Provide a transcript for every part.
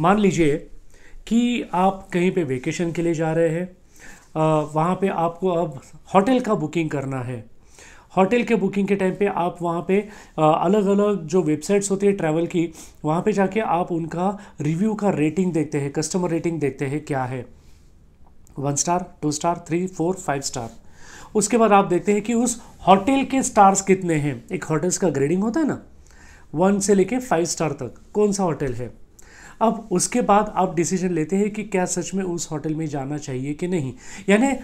मान लीजिए कि आप कहीं पे वेकेशन के लिए जा रहे हैं वहाँ पे आपको अब होटल का बुकिंग करना है होटल के बुकिंग के टाइम पे आप वहाँ पे अलग अलग जो वेबसाइट्स होती है ट्रैवल की वहाँ पे जाके आप उनका रिव्यू का रेटिंग देखते हैं कस्टमर रेटिंग देखते हैं क्या है one star two star three four five star उसके बाद आप देखते हैं कि उस होटल के स्टार्स कितने हैं एक होटल्स का ग्रेडिंग होता है ना वन से लेके फाइव स्टार तक कौन सा होटल है अब उसके बाद आप डिसीजन लेते हैं कि क्या सच में उस होटल में जाना चाहिए कि नहीं यानी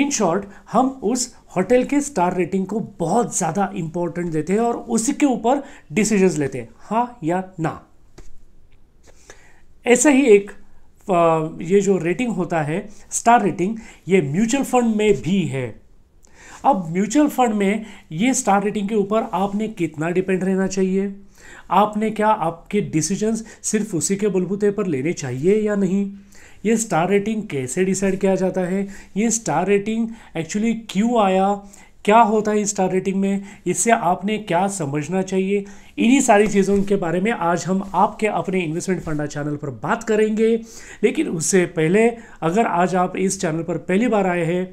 इन शॉर्ट हम उस होटल के स्टार रेटिंग को बहुत ज़्यादा इम्पोर्टेंट देते हैं और उसी के ऊपर डिसीजन लेते हैं हाँ या ना ऐसा ही एक ये जो रेटिंग होता है स्टार रेटिंग ये म्यूचुअल फंड में भी है अब म्यूचुअल फंड में ये स्टार रेटिंग के ऊपर आपने कितना डिपेंड रहना चाहिए आपने क्या आपके डिसीजंस सिर्फ उसी के बलबूते पर लेने चाहिए या नहीं ये स्टार रेटिंग कैसे डिसाइड किया जाता है ये स्टार रेटिंग एक्चुअली क्यों आया क्या होता है स्टार रेटिंग में इससे आपने क्या समझना चाहिए इन्हीं सारी चीज़ों के बारे में आज हम आपके अपने इन्वेस्टमेंट फंडा चैनल पर बात करेंगे लेकिन उससे पहले अगर आज आप इस चैनल पर पहली बार आए हैं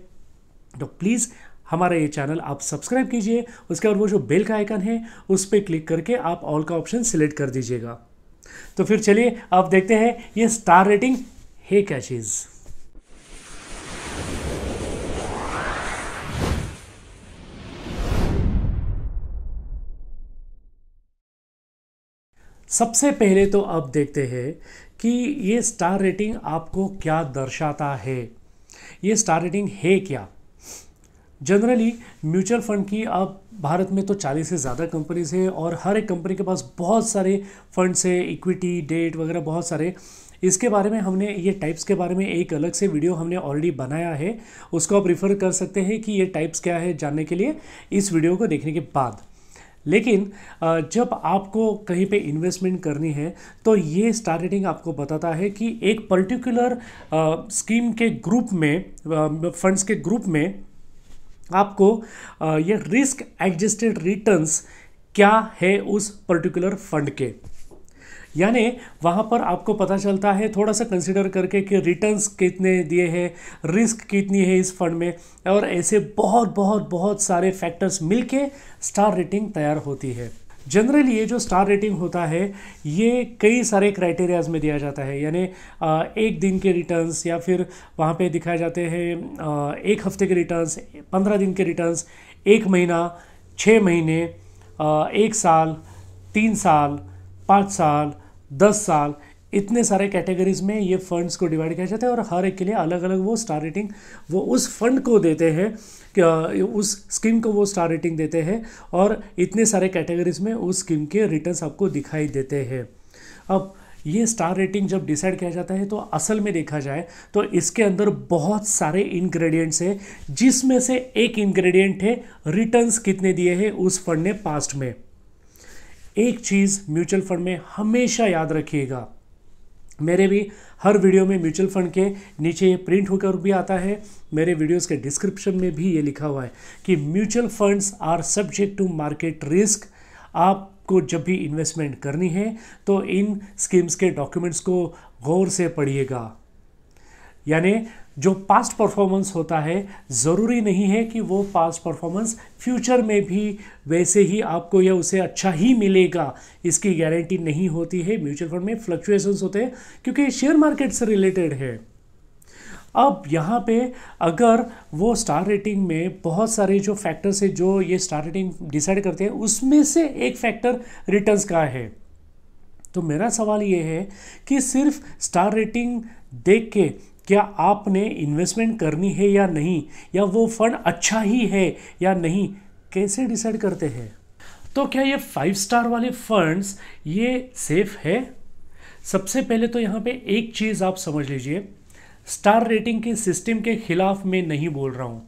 तो प्लीज़ हमारा ये चैनल आप सब्सक्राइब कीजिए उसके बाद वो जो बेल का आइकन है उस पर क्लिक करके आप ऑल का ऑप्शन सिलेक्ट कर दीजिएगा तो फिर चलिए आप देखते हैं ये स्टार रेटिंग है क्या चीज़ सबसे पहले तो आप देखते हैं कि ये स्टार रेटिंग आपको क्या दर्शाता है ये स्टार रेटिंग है क्या जनरली म्यूचुअल फंड की आप भारत में तो 40 से ज़्यादा कंपनीज हैं और हर एक कंपनी के पास बहुत सारे फंड्स हैं इक्विटी डेट वगैरह बहुत सारे इसके बारे में हमने ये टाइप्स के बारे में एक अलग से वीडियो हमने ऑलरेडी बनाया है उसको आप रिफ़र कर सकते हैं कि ये टाइप्स क्या है जानने के लिए इस वीडियो को देखने के बाद लेकिन जब आपको कहीं पे इन्वेस्टमेंट करनी है तो ये स्टार रेटिंग आपको बताता है कि एक पर्टिकुलर स्कीम के ग्रुप में फंड्स के ग्रुप में आपको ये रिस्क एडजस्टेड रिटर्न्स क्या है उस पर्टिकुलर फंड के यानी वहाँ पर आपको पता चलता है थोड़ा सा कंसिडर करके कि रिटर्न्स कितने दिए हैं रिस्क कितनी है इस फंड में और ऐसे बहुत बहुत बहुत सारे फैक्टर्स मिलके स्टार रेटिंग तैयार होती है जनरली ये जो स्टार रेटिंग होता है ये कई सारे क्राइटेरियाज़ में दिया जाता है यानी एक दिन के रिटर्न्स या फिर वहाँ पे दिखाए जाते हैं एक हफ्ते के रिटर्न्स पंद्रह दिन के रिटर्न्स एक महीना छः महीने एक साल तीन साल पाँच साल दस साल इतने सारे कैटेगरीज में ये फंड्स को डिवाइड किया जाता है और हर एक के लिए अलग अलग वो स्टार रेटिंग वो उस फंड को देते हैं उस स्कीम को वो स्टार रेटिंग देते हैं और इतने सारे कैटेगरीज में उस स्कीम के रिटर्न्स आपको दिखाई देते हैं अब ये स्टार रेटिंग जब डिसाइड किया जाता है तो असल में देखा जाए तो इसके अंदर बहुत सारे इंग्रेडिएंट्स हैं जिसमें से एक इंग्रेडिएंट है रिटर्न्स कितने दिए हैं उस फंड ने पास्ट में एक चीज़ म्यूचुअल फंड में हमेशा याद रखिएगा मेरे भी हर वीडियो में म्यूचुअल फंड के नीचे ये प्रिंट होकर भी आता है मेरे वीडियोस के डिस्क्रिप्शन में भी ये लिखा हुआ है कि mutual funds are subject to market risk आपको जब भी इन्वेस्टमेंट करनी है तो इन स्कीम्स के डॉक्यूमेंट्स को गौर से पढ़िएगा यानी जो पास्ट परफॉर्मेंस होता है ज़रूरी नहीं है कि वो पास्ट परफॉर्मेंस फ्यूचर में भी वैसे ही आपको या उसे अच्छा ही मिलेगा इसकी गारंटी नहीं होती है म्यूचुअल फंड में फ्लक्चुएशंस होते हैं क्योंकि शेयर मार्केट से रिलेटेड है अब यहाँ पे अगर वो स्टार रेटिंग में बहुत सारे जो फैक्टर्स है जो ये स्टार रेटिंग डिसाइड करते हैं उसमें से एक फैक्टर रिटर्न्स का है तो मेरा सवाल ये है कि सिर्फ स्टार रेटिंग देख के क्या आपने इन्वेस्टमेंट करनी है या नहीं या वो फंड अच्छा ही है या नहीं कैसे डिसाइड करते हैं तो क्या ये फाइव स्टार वाले फंड्स ये सेफ है सबसे पहले तो यहाँ पे एक चीज़ आप समझ लीजिए स्टार रेटिंग के सिस्टम के खिलाफ मैं नहीं बोल रहा हूँ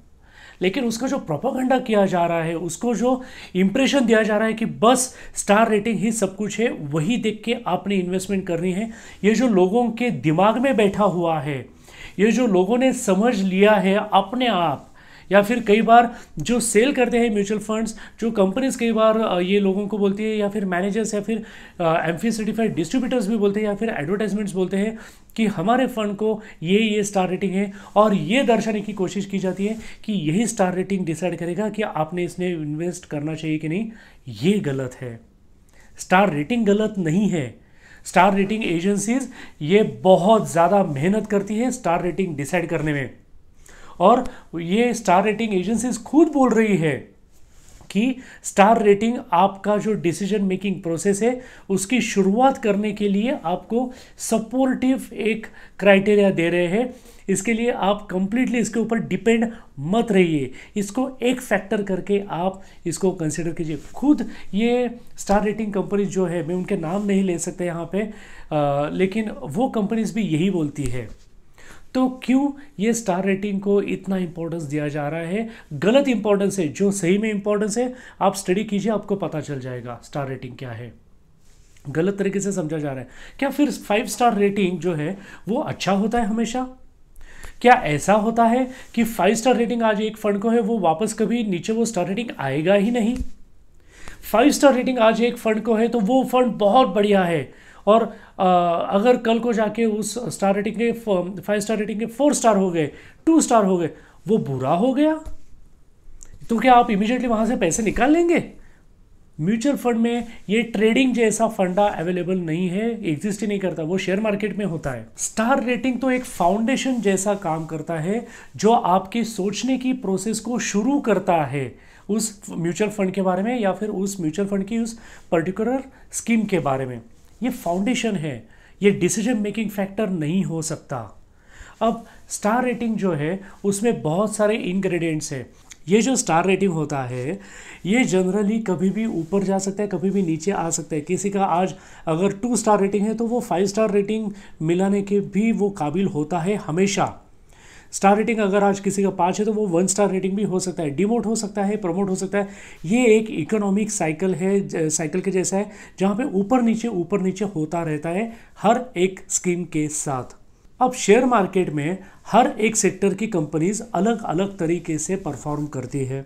लेकिन उसका जो प्रोपागंडा किया जा रहा है उसको जो इम्प्रेशन दिया जा रहा है कि बस स्टार रेटिंग ही सब कुछ है वही देख के आपने इन्वेस्टमेंट करनी है ये जो लोगों के दिमाग में बैठा हुआ है ये जो लोगों ने समझ लिया है अपने आप या फिर कई बार जो सेल करते हैं म्यूचुअल फंड्स जो कंपनीज कई बार ये लोगों को बोलती है या फिर मैनेजर्स या फिर एम फी सर्टिफाइड डिस्ट्रीब्यूटर्स भी बोलते हैं या फिर एडवर्टाइजमेंट्स बोलते हैं कि हमारे फंड को ये ये स्टार रेटिंग है और ये दर्शाने की कोशिश की जाती है कि यही स्टार रेटिंग डिसाइड करेगा कि आपने इसमें इन्वेस्ट करना चाहिए कि नहीं ये गलत है स्टार रेटिंग गलत नहीं है स्टार रेटिंग एजेंसीज ये बहुत ज़्यादा मेहनत करती है स्टार रेटिंग डिसाइड करने में और ये स्टार रेटिंग एजेंसीज खुद बोल रही है कि स्टार रेटिंग आपका जो डिसीजन मेकिंग प्रोसेस है उसकी शुरुआत करने के लिए आपको सपोर्टिव एक क्राइटेरिया दे रहे हैं इसके लिए आप कंप्लीटली इसके ऊपर डिपेंड मत रहिए इसको एक फैक्टर करके आप इसको कंसिडर कीजिए खुद ये स्टार रेटिंग कंपनीज जो है मैं उनके नाम नहीं ले सकते यहाँ पे आ, लेकिन वो कंपनीज भी यही बोलती है तो क्यों ये स्टार रेटिंग को इतना इंपॉर्टेंस दिया जा रहा है गलत इंपॉर्टेंस है जो सही में इंपॉर्टेंस है आप स्टडी कीजिए आपको पता चल जाएगा स्टार रेटिंग क्या है गलत तरीके से समझा जा रहा है क्या फिर फाइव स्टार रेटिंग जो है वो अच्छा होता है हमेशा क्या ऐसा होता है कि फाइव स्टार रेटिंग आज एक फंड को है वो वापस कभी नीचे वो स्टार रेटिंग आएगा ही नहीं फाइव स्टार रेटिंग आज एक फंड को है तो वो फंड बहुत बढ़िया है और आ, अगर कल को जाके उस स्टार रेटिंग के फाइव स्टार रेटिंग के फोर स्टार हो गए टू स्टार हो गए वो बुरा हो गया तो क्या आप इमीडिएटली वहाँ से पैसे निकाल लेंगे म्यूचुअल फंड में ये ट्रेडिंग जैसा फंडा अवेलेबल नहीं है एग्जिस्ट ही नहीं करता वो शेयर मार्केट में होता है स्टार रेटिंग तो एक फाउंडेशन जैसा काम करता है जो आपके सोचने की प्रोसेस को शुरू करता है उस म्यूचुअल फंड के बारे में या फिर उस म्यूचुअल फंड की उस पर्टिकुलर स्कीम के बारे में ये फाउंडेशन है ये डिसीजन मेकिंग फैक्टर नहीं हो सकता अब स्टार रेटिंग जो है उसमें बहुत सारे इंग्रेडिएंट्स हैं ये जो स्टार रेटिंग होता है ये जनरली कभी भी ऊपर जा सकता है कभी भी नीचे आ सकता है किसी का आज अगर टू स्टार रेटिंग है तो वो फाइव स्टार रेटिंग मिलाने के भी वो काबिल होता है हमेशा स्टार रेटिंग अगर आज किसी का पाँच है तो वो वन स्टार रेटिंग भी हो सकता है डिमोट हो सकता है प्रमोट हो सकता है ये एक इकोनॉमिक साइकिल है साइकिल के जैसा है जहाँ पे ऊपर नीचे ऊपर नीचे होता रहता है हर एक स्कीम के साथ अब शेयर मार्केट में हर एक सेक्टर की कंपनीज अलग अलग तरीके से परफॉर्म करती है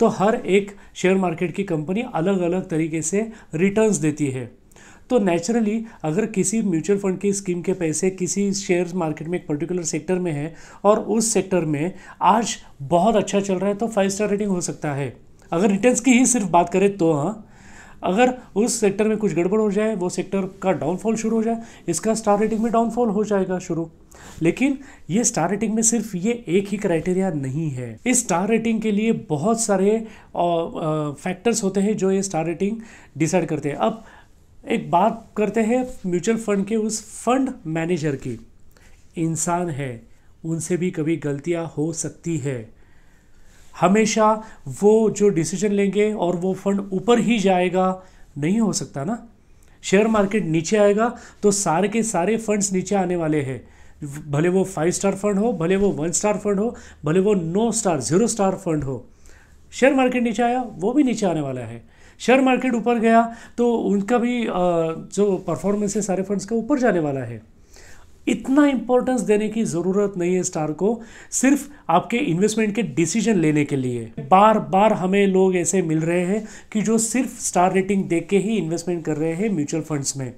तो हर एक शेयर मार्केट की कंपनी अलग अलग तरीके से रिटर्न्स देती है तो नेचुरली अगर किसी म्यूचुअल फंड की स्कीम के पैसे किसी शेयर मार्केट में एक पर्टिकुलर सेक्टर में है और उस सेक्टर में आज बहुत अच्छा चल रहा है तो फाइव स्टार रेटिंग हो सकता है अगर रिटर्न्स की ही सिर्फ बात करें तो हाँ अगर उस सेक्टर में कुछ गड़बड़ हो जाए वो सेक्टर का डाउनफॉल शुरू हो जाए इसका स्टार रेटिंग में डाउनफॉल हो जाएगा शुरू लेकिन ये स्टार रेटिंग में सिर्फ ये एक ही क्राइटेरिया नहीं है इस स्टार रेटिंग के लिए बहुत सारे फैक्टर्स होते हैं जो ये स्टार रेटिंग डिसाइड करते हैं अब एक बात करते हैं म्यूचुअल फंड के उस फंड मैनेजर की इंसान है उनसे भी कभी गलतियां हो सकती है हमेशा वो जो डिसीजन लेंगे और वो फंड ऊपर ही जाएगा नहीं हो सकता ना शेयर मार्केट नीचे आएगा तो सारे के सारे फंड्स नीचे आने वाले हैं भले वो फाइव स्टार फंड हो भले वो वन स्टार फंड हो भले वो no star zero star fund हो शेयर मार्केट नीचे आया वो भी नीचे आने वाला है शेयर मार्केट ऊपर गया तो उनका भी जो परफॉर्मेंस है सारे फंड्स का ऊपर जाने वाला है इतना इंपॉर्टेंस देने की ज़रूरत नहीं है स्टार को सिर्फ आपके इन्वेस्टमेंट के डिसीजन लेने के लिए बार बार हमें लोग ऐसे मिल रहे हैं कि जो सिर्फ स्टार रेटिंग देख के ही इन्वेस्टमेंट कर रहे हैं म्यूचुअल फंड्स में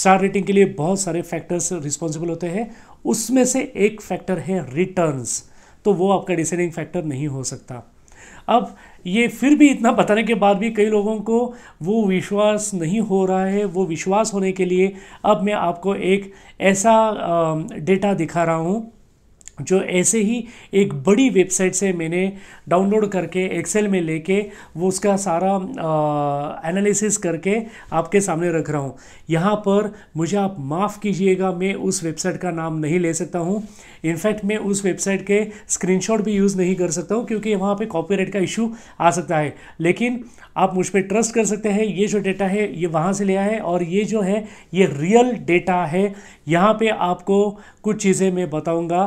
स्टार रेटिंग के लिए बहुत सारे फैक्टर्स रिस्पॉन्सिबल होते हैं उसमें से एक फैक्टर है रिटर्न्स तो वो आपका डिसाइडिंग फैक्टर नहीं हो सकता अब ये फिर भी इतना बताने के बाद भी कई लोगों को वो विश्वास नहीं हो रहा है वो विश्वास होने के लिए अब मैं आपको एक ऐसा डेटा दिखा रहा हूँ जो ऐसे ही एक बड़ी वेबसाइट से मैंने डाउनलोड करके एक्सेल में लेके वो उसका सारा एनालिसिस करके आपके सामने रख रहा हूँ यहाँ पर मुझे आप माफ़ कीजिएगा मैं उस वेबसाइट का नाम नहीं ले सकता हूँ इनफैक्ट मैं उस वेबसाइट के स्क्रीनशॉट भी यूज़ नहीं कर सकता हूँ क्योंकि वहाँ पे कॉपीराइट का इशू आ सकता है लेकिन आप मुझ पर ट्रस्ट कर सकते हैं ये जो डेटा है ये वहाँ से लिया है और ये जो है ये रियल डेटा है यहाँ पर आपको कुछ चीज़ें मैं बताऊँगा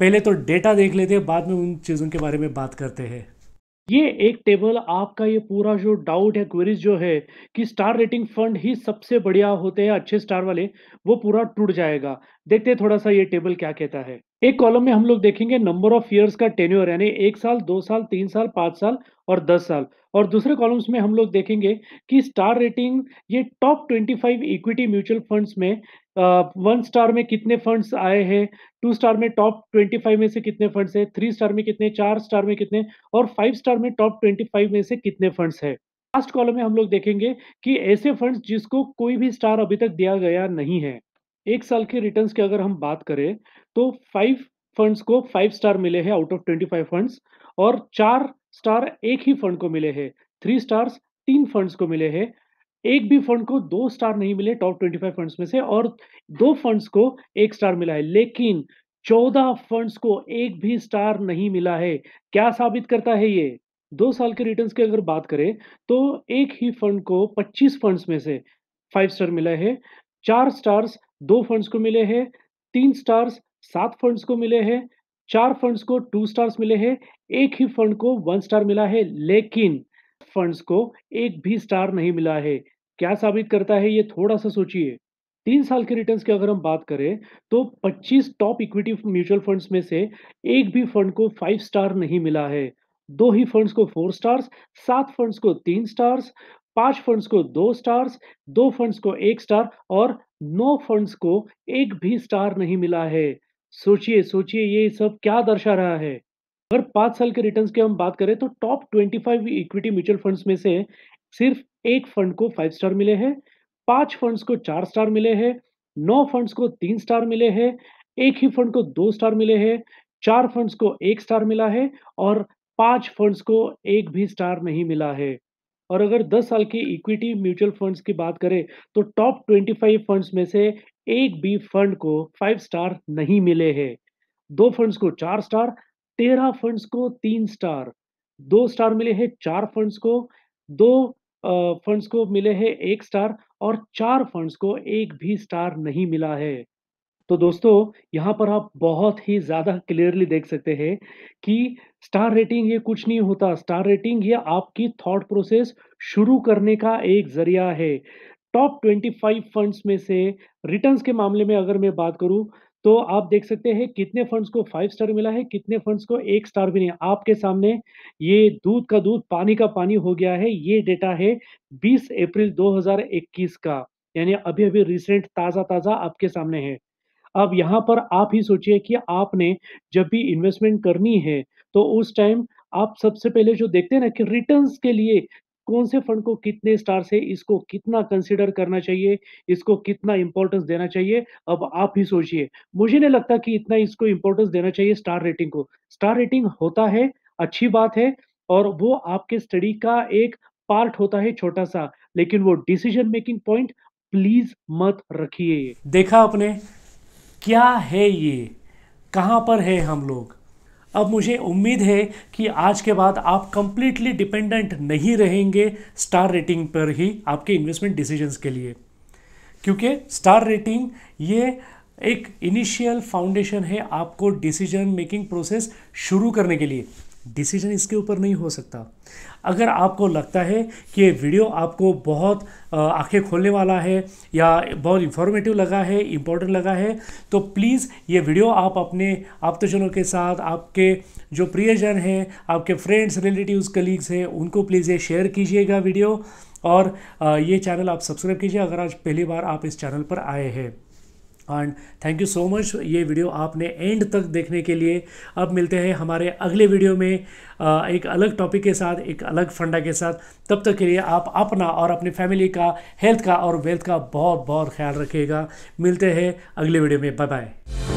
पहले तो डेटा देख लेते हैं बाद में उन चीज़ों के बारे में बात करते हैं ये एक टेबल आपका ये पूरा जो डाउट है क्वेरीज जो है कि स्टार रेटिंग फंड ही सबसे बढ़िया होते हैं अच्छे स्टार वाले वो पूरा टूट जाएगा देखते हैं थोड़ा सा ये टेबल क्या कहता है एक कॉलम में हम लोग देखेंगे नंबर ऑफ ईयर्स का टेन्योर यानी एक साल दो साल तीन साल पांच साल और दस साल और दूसरे कॉलम्स में हम लोग देखेंगे कि स्टार रेटिंग ये top twenty five equity mutual funds में वन uh, स्टार में कितने फंड्स आए हैं टू स्टार में टॉप ट्वेंटी फाइव में से कितने फंड्स है थ्री स्टार में कितने चार स्टार में कितने और फाइव स्टार में टॉप ट्वेंटी फाइव में से कितने फंड्स है लास्ट कॉलम में हम लोग देखेंगे कि ऐसे फंड्स जिसको कोई भी स्टार अभी तक दिया गया नहीं है एक साल के रिटर्न की अगर हम बात करें तो फाइव फंड्स को फाइव स्टार मिले हैं out of twenty five funds और चार स्टार एक ही फंड को मिले हैं थ्री स्टार्स तीन फंड्स को मिले हैं एक भी फंड को दो स्टार नहीं मिले टॉप ट्वेंटी फाइव फंड्स में से और दो फंड्स को एक स्टार मिला है लेकिन चौदह फंड्स को एक भी स्टार नहीं मिला है क्या साबित करता है ये दो साल के रिटर्न्स की अगर बात करें तो एक ही फंड को पच्चीस फंड्स में से फाइव स्टार मिला है चार स्टार्स दो फंड्स को मिले हैं तीन स्टार्स सात फंड्स को मिले हैं चार फंड्स को टू स्टार्स मिले हैं एक ही फंड को वन स्टार मिला है लेकिन फंड्स को एक भी स्टार नहीं मिला है क्या साबित करता है ये थोड़ा सा सोचिए तीन साल के रिटर्न्स की अगर हम बात करें तो 25 टॉप इक्विटी म्यूचुअल फंड्स में से एक भी फंड को फाइव स्टार नहीं मिला है दो ही फंड्स को फोर स्टार्स सात फंड्स को तीन स्टार्स पांच फंड्स को दो स्टार्स दो फंड्स को एक स्टार और नौ फंड्स को एक भी स्टार नहीं मिला है सोचिए सोचिए ये सब क्या दर्शा रहा है अगर पांच साल के रिटर्न्स की हम बात करें तो top twenty five equity mutual funds में से सिर्फ एक फंड को फाइव स्टार मिले हैं पांच फंड्स को चार स्टार मिले हैं नौ फंड्स को तीन स्टार मिले हैं एक ही फंड को दो स्टार मिले हैं चार फंड्स को एक स्टार मिला है और पांच फंड्स को एक भी स्टार नहीं मिला है और अगर 10 साल की इक्विटी म्यूचुअल फंड्स की बात करें तो टॉप 25 फंड्स में से एक भी फंड को फाइव स्टार नहीं मिले हैं दो फंड्स को चार स्टार तेरह फंड्स को तीन स्टार दो स्टार मिले हैं चार फंड्स को दो फंड्स को मिले हैं एक स्टार और चार फंड्स को एक भी स्टार नहीं मिला है तो दोस्तों यहाँ पर आप बहुत ही ज़्यादा क्लियरली देख सकते हैं कि स्टार रेटिंग ये कुछ नहीं होता स्टार रेटिंग ये आपकी थॉट प्रोसेस शुरू करने का एक जरिया है टॉप 25 फंड्स में से रिटर्न्स के मामले में अगर मैं बात करूँ तो आप देख सकते हैं कितने फंड्स को फाइव स्टार मिला है कितने फंड्स को एक स्टार भी नहीं आपके सामने ये दूध का दूध पानी का पानी हो गया है ये डेटा है 20 अप्रैल 2021 का यानी अभी अभी रिसेंट ताज़ा ताज़ा आपके सामने है अब यहाँ पर आप ही सोचिए कि आपने जब भी इन्वेस्टमेंट करनी है तो उस टाइम आप सबसे पहले जो देखते हैं ना कि रिटर्न के लिए कौन से फंड को कितने स्टार से इसको कितना कंसिडर करना चाहिए इसको कितना इंपॉर्टेंस देना चाहिए अब आप ही सोचिए मुझे नहीं लगता कि इतना इसको इंपॉर्टेंस देना चाहिए स्टार रेटिंग को स्टार रेटिंग होता है अच्छी बात है और वो आपके स्टडी का एक पार्ट होता है छोटा सा लेकिन वो डिसीजन मेकिंग पॉइंट प्लीज मत रखिए देखा आपने क्या है ये कहाँ पर है हम लोग अब मुझे उम्मीद है कि आज के बाद आप कंप्लीटली डिपेंडेंट नहीं रहेंगे स्टार रेटिंग पर ही आपके इन्वेस्टमेंट डिसीजंस के लिए क्योंकि स्टार रेटिंग ये एक इनिशियल फाउंडेशन है आपको डिसीजन मेकिंग प्रोसेस शुरू करने के लिए डिसीजन इसके ऊपर नहीं हो सकता अगर आपको लगता है कि ये वीडियो आपको बहुत आंखें खोलने वाला है या बहुत इंफॉर्मेटिव लगा है इम्पोर्टेंट लगा है तो प्लीज़ ये वीडियो आप अपने आप्तजनों के साथ आपके जो प्रियजन हैं आपके फ्रेंड्स रिलेटिव्स कलीग्स हैं उनको प्लीज़ ये शेयर कीजिएगा वीडियो और ये चैनल आप सब्सक्राइब कीजिए अगर आज पहली बार आप इस चैनल पर आए हैं and thank you so much ये वीडियो आपने एंड तक देखने के लिए अब मिलते हैं हमारे अगले वीडियो में एक अलग टॉपिक के साथ एक अलग फंडा के साथ तब तक के लिए आप अपना और अपनी फैमिली का हेल्थ का और वेल्थ का बहुत बहुत ख्याल रखिएगा मिलते हैं अगले वीडियो में बाय बाय